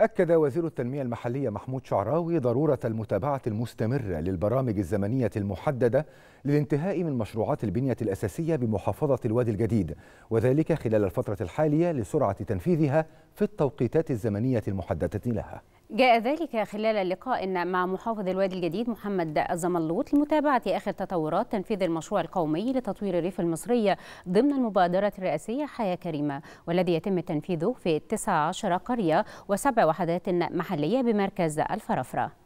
أكد وزير التنمية المحلية محمود شعراوي ضرورة المتابعة المستمرة للبرامج الزمنية المحددة للانتهاء من مشروعات البنية الأساسية بمحافظة الوادي الجديد وذلك خلال الفترة الحالية لسرعة تنفيذها في التوقيتات الزمنية المحددة لها جاء ذلك خلال لقاء مع محافظ الوادي الجديد محمد الزملوط لمتابعة آخر تطورات تنفيذ المشروع القومي لتطوير الريف المصري ضمن المبادرة الرئاسية حياة كريمة والذي يتم تنفيذه في 19 قرية وسبع وحدات محلية بمركز الفرفرة